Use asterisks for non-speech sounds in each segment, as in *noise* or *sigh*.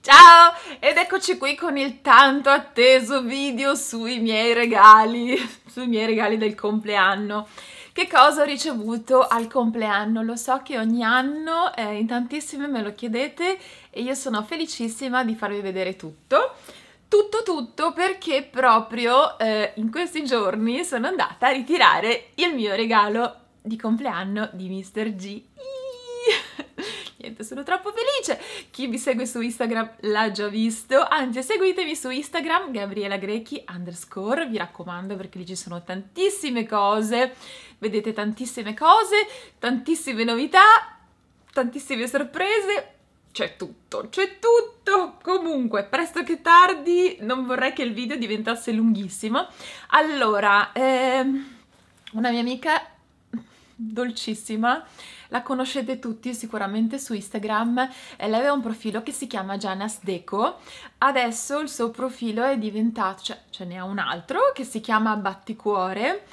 Ciao ed eccoci qui con il tanto atteso video sui miei regali, *laughs* sui miei regali del compleanno. Che cosa ho ricevuto al compleanno? Lo so che ogni anno eh, in tantissime me lo chiedete e io sono felicissima di farvi vedere tutto. Tutto tutto perché proprio eh, in questi giorni sono andata a ritirare il mio regalo di compleanno di Mr. G niente, sono troppo felice. Chi mi segue su Instagram l'ha già visto, anzi seguitemi su Instagram Gabriela Grecchi underscore, vi raccomando perché lì ci sono tantissime cose, vedete tantissime cose, tantissime novità, tantissime sorprese, c'è tutto, c'è tutto! Comunque, presto che tardi, non vorrei che il video diventasse lunghissimo. Allora, ehm, una mia amica dolcissima, la conoscete tutti sicuramente su Instagram, eh, lei aveva un profilo che si chiama Janas Deco, adesso il suo profilo è diventato, cioè ce n'è un altro che si chiama Batticuore,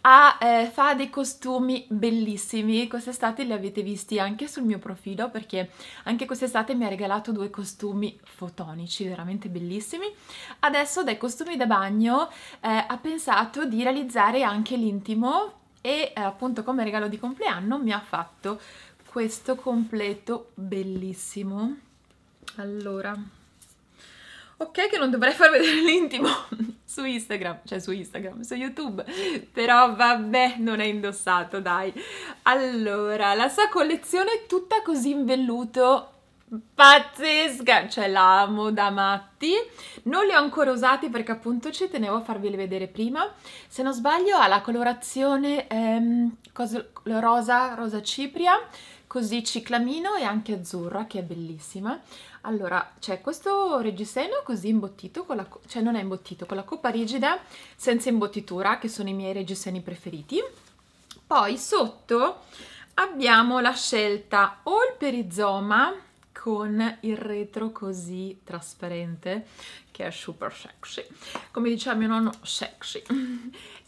ha, eh, fa dei costumi bellissimi, quest'estate li avete visti anche sul mio profilo perché anche quest'estate mi ha regalato due costumi fotonici veramente bellissimi. Adesso dai costumi da bagno eh, ha pensato di realizzare anche l'intimo e eh, appunto come regalo di compleanno mi ha fatto questo completo bellissimo allora ok che non dovrei far vedere l'intimo *laughs* su Instagram, cioè su Instagram, su YouTube, però vabbè non è indossato dai. Allora, la sua collezione è tutta così in velluto pazzesca, cioè l'amo da matti. Non li ho ancora usati perché appunto ci tenevo a farveli vedere prima. Se non sbaglio ha la colorazione ehm, rosa, rosa cipria, così ciclamino e anche azzurra che è bellissima. Allora c'è questo reggiseno così imbottito, con la, cioè non è imbottito, con la coppa rigida senza imbottitura che sono i miei reggiseni preferiti. Poi sotto abbiamo la scelta o il perizoma con il retro così trasparente che è super sexy come diceva mio nonno sexy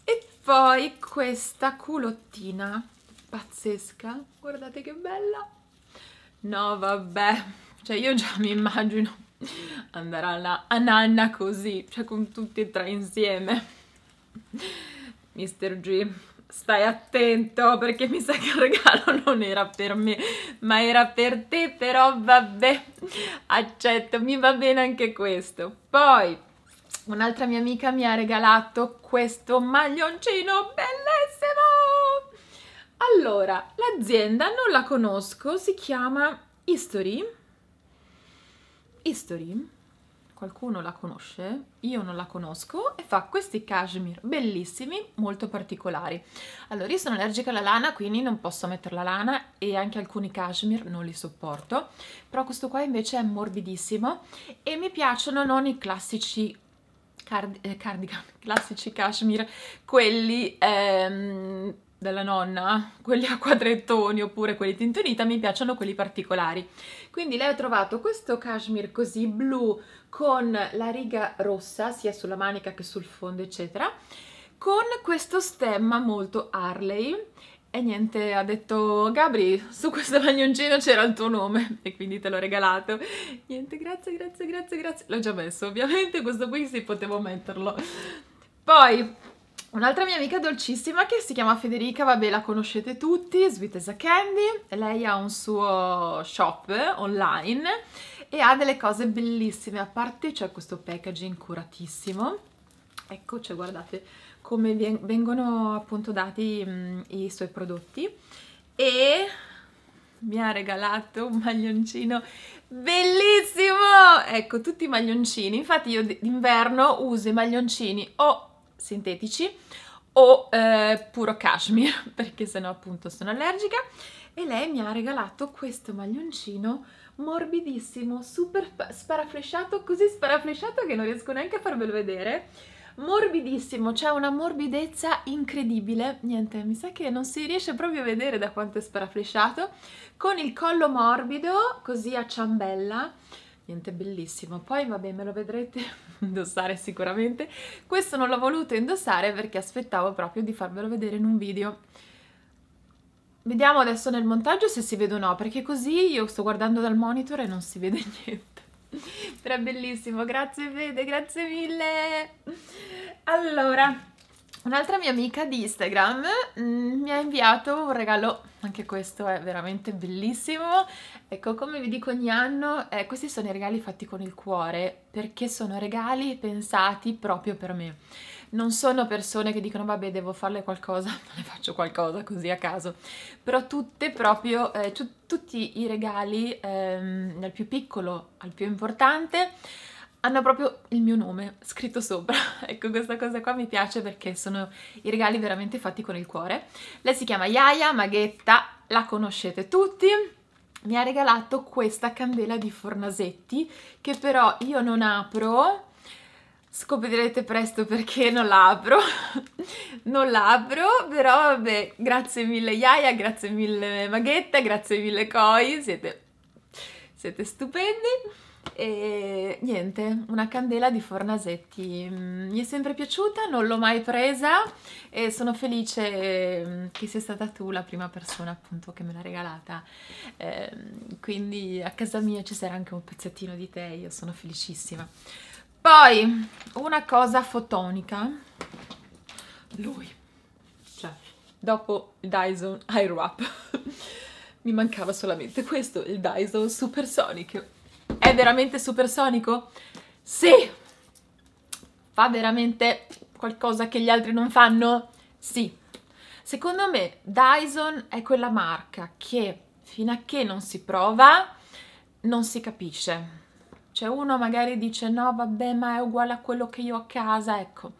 e poi questa culottina pazzesca guardate che bella no vabbè cioè io già mi immagino andare alla, a nanna così cioè con tutti e tre insieme mister G stai attento perché mi sa che il regalo non era per me ma era per te però vabbè accetto mi va bene anche questo poi un'altra mia amica mi ha regalato questo maglioncino bellissimo allora l'azienda non la conosco si chiama History History qualcuno la conosce, io non la conosco, e fa questi cashmere bellissimi, molto particolari. Allora, io sono allergica alla lana, quindi non posso mettere la lana e anche alcuni cashmere non li sopporto, però questo qua invece è morbidissimo e mi piacciono non i classici card eh, cardigan, *laughs* classici cashmere, quelli... Ehm, della nonna, quelli a quadrettoni oppure quelli tintonita, mi piacciono quelli particolari. Quindi lei ha trovato questo cashmere così blu con la riga rossa sia sulla manica che sul fondo eccetera, con questo stemma molto Harley e niente, ha detto Gabri, su questo maglioncino c'era il tuo nome *laughs* e quindi te l'ho regalato. Niente, grazie, grazie, grazie, grazie. L'ho già messo, ovviamente questo qui si sì, potevo metterlo. Poi Un'altra mia amica dolcissima che si chiama Federica, vabbè la conoscete tutti, Sweet as a Candy, lei ha un suo shop online e ha delle cose bellissime, a parte c'è questo packaging curatissimo, ecco, cioè guardate come vengono appunto dati mh, i suoi prodotti e mi ha regalato un maglioncino bellissimo! Ecco, tutti i maglioncini, infatti io d'inverno uso i maglioncini o sintetici o eh, puro cashmere *laughs* perché sennò appunto sono allergica e lei mi ha regalato questo maglioncino morbidissimo, super sparaflesciato, così sparaflesciato che non riesco neanche a farvelo vedere morbidissimo, c'è cioè una morbidezza incredibile, niente, mi sa che non si riesce proprio a vedere da quanto è sparaflesciato, con il collo morbido, così a ciambella, niente bellissimo poi vabbè me lo vedrete *laughs* indossare sicuramente questo non l'ho voluto indossare perché aspettavo proprio di farvelo vedere in un video vediamo adesso nel montaggio se si vede o no perché così io sto guardando dal monitor e non si vede *laughs* niente però è bellissimo grazie Fede grazie mille allora un'altra mia amica di Instagram mh, mm, mi ha inviato un regalo anche questo è veramente bellissimo. Ecco, come vi dico ogni anno, eh, questi sono i regali fatti con il cuore, perché sono regali pensati proprio per me. Non sono persone che dicono, vabbè, devo farle qualcosa, *laughs* ma le faccio qualcosa così a caso. Però tutte proprio, eh, tutti i regali, ehm, dal più piccolo al più importante, hanno proprio il mio nome scritto sopra. *laughs* ecco, questa cosa qua mi piace perché sono i regali veramente fatti con il cuore. Lei si chiama Yaya Maghetta, la conoscete tutti. Mi ha regalato questa candela di Fornasetti che però io non apro. Scoprirete presto perché non l'apro. *laughs* non l'apro, però vabbè, grazie mille Yaya, grazie mille Maghetta, grazie mille Koi, siete, siete stupendi e niente, una candela di Fornasetti mm, mi è sempre piaciuta, non l'ho mai presa e sono felice mm, che sia stata tu la prima persona appunto che me l'ha regalata eh, quindi a casa mia ci sarà anche un pezzettino di te, io sono felicissima poi una cosa fotonica lui cioè dopo il Dyson Airwrap *laughs* mi mancava solamente questo, il Dyson Supersonic è veramente supersonico? Sì! Fa veramente qualcosa che gli altri non fanno? Sì. Secondo me Dyson è quella marca che fino a che non si prova non si capisce. Cioè uno magari dice no vabbè ma è uguale a quello che io ho a casa, ecco.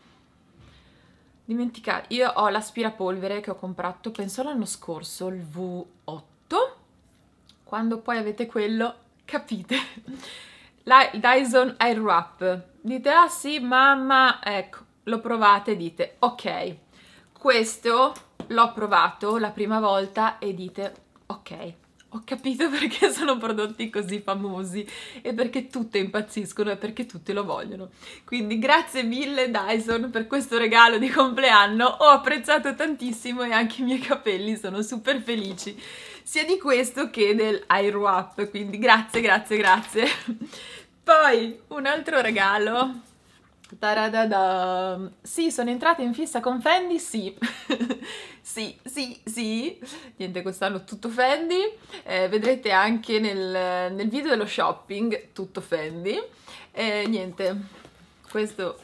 Dimenticate, io ho l'aspirapolvere che ho comprato penso l'anno scorso, il V8. Quando poi avete quello capite? La Dyson Airwrap. Dite, ah sì, mamma, ecco, lo provate e dite, ok, questo l'ho provato la prima volta e dite, ok, ho capito *laughs* perché sono prodotti così famosi e perché tutte impazziscono e perché tutte lo vogliono. Quindi grazie mille Dyson per questo regalo di compleanno, ho apprezzato tantissimo e anche i miei capelli sono super felici sia di questo che del Airwrap, quindi grazie, grazie, grazie. *laughs* Poi un altro regalo Taradada. Sì, sono entrata in fissa con Fendi, sì. *laughs* sì, sì, sì. Niente, quest'anno tutto Fendi. Eh, vedrete anche nel, nel, video dello shopping tutto Fendi. Eh, niente, questo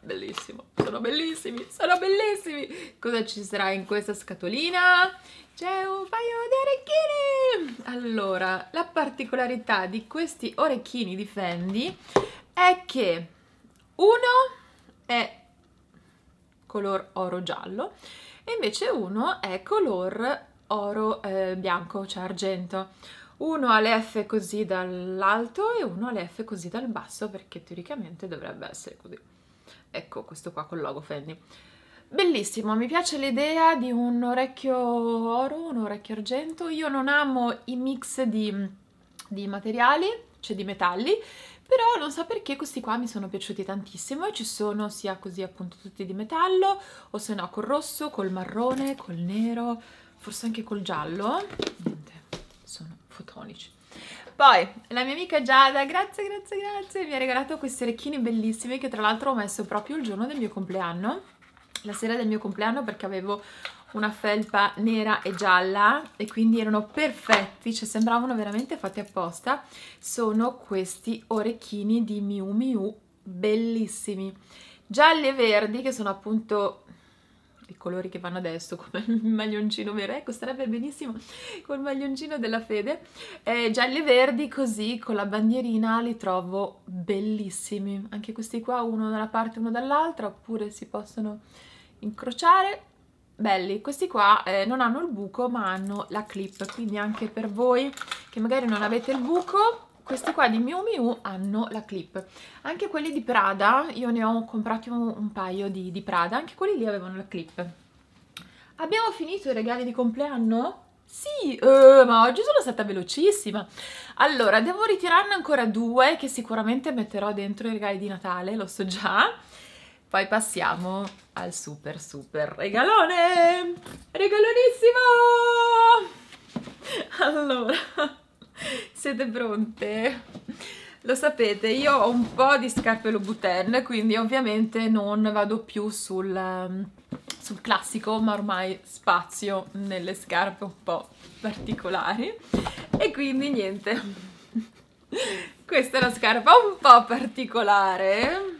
bellissimo. Sono bellissimi, sono bellissimi. Cosa ci sarà in questa scatolina? C'è un paio di orecchini! Allora, la particolarità di questi orecchini di Fendi è che uno è color oro giallo e invece uno è color oro eh, bianco, cioè argento. Uno ha le F così dall'alto e uno ha le F così dal basso perché teoricamente dovrebbe essere così. Ecco questo qua col logo Fendi. Bellissimo, mi piace l'idea di un orecchio oro, un orecchio argento. Io non amo i mix di, di materiali, cioè di metalli, però non so perché questi qua mi sono piaciuti tantissimo e ci sono sia così appunto tutti di metallo o se no col rosso, col marrone, col nero, forse anche col giallo, niente, sono fotonici. Poi la mia amica Giada, grazie, grazie, grazie, mi ha regalato questi orecchini bellissimi che tra l'altro ho messo proprio il giorno del mio compleanno, la sera del mio compleanno perché avevo una felpa nera e gialla e quindi erano perfetti, cioè sembravano veramente fatti apposta, sono questi orecchini di Miu Miu bellissimi, gialli e verdi che sono appunto i colori che vanno adesso *laughs* come il maglioncino vero, ecco starebbe benissimo col maglioncino della fede, eh, gialli e verdi così con la bandierina li trovo bellissimi, anche questi qua uno da una parte uno dall'altra oppure si possono incrociare belli questi qua eh, non hanno il buco ma hanno la clip quindi anche per voi che magari non avete il buco questi qua di Miu Miu hanno la clip anche quelli di Prada io ne ho comprati un, un paio di, di Prada anche quelli lì avevano la clip abbiamo finito i regali di compleanno? Sì, eh, ma oggi sono stata velocissima. Allora, devo ritirarne ancora due che sicuramente metterò dentro i regali di Natale, lo so già. Poi passiamo al super super regalone! Regalonissimo! *laughs* Allora, *laughs* siete pronte? Lo sapete, io ho un po' di scarpe Louboutin, quindi ovviamente non vado più sul, ehm, sul classico, ma ormai spazio nelle scarpe un po' particolari. E quindi niente, *laughs* questa è una scarpa un po' particolare,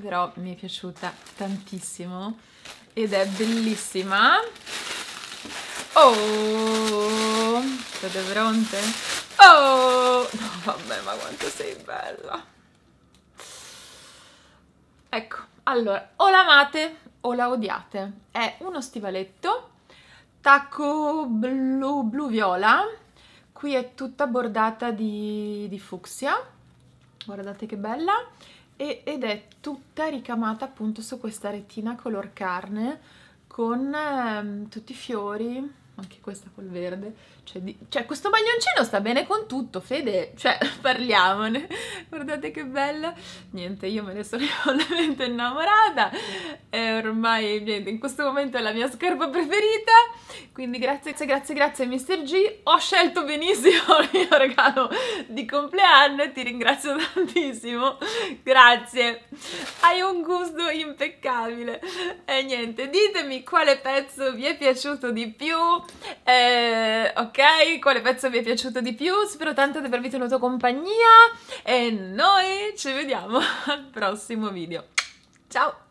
però mi è piaciuta tantissimo ed è bellissima. Oh, siete pronte? Oh, no, vabbè, ma quanto sei bella. Ecco, allora, o l'amate o la odiate. È uno stivaletto, tacco blu, blu viola, qui è tutta bordata di, di fucsia, guardate che bella, e, ed è tutta ricamata appunto su questa retina color carne con ehm, tutti i fiori anche questa col verde, cioè, di... cioè questo maglioncino sta bene con tutto, Fede, cioè *laughs* parliamone, guardate che bella, niente io me ne sono completamente *laughs* innamorata, è ormai niente, in questo momento è la mia scarpa preferita, quindi grazie, grazie, grazie Mr. G, ho scelto benissimo il mio regalo di compleanno e ti ringrazio tantissimo, grazie, hai un gusto impeccabile, e niente, ditemi quale pezzo vi è piaciuto di più eh, ok, quale pezzo vi è piaciuto di più? Spero tanto di avervi tenuto compagnia e noi ci vediamo *laughs* al prossimo video. Ciao!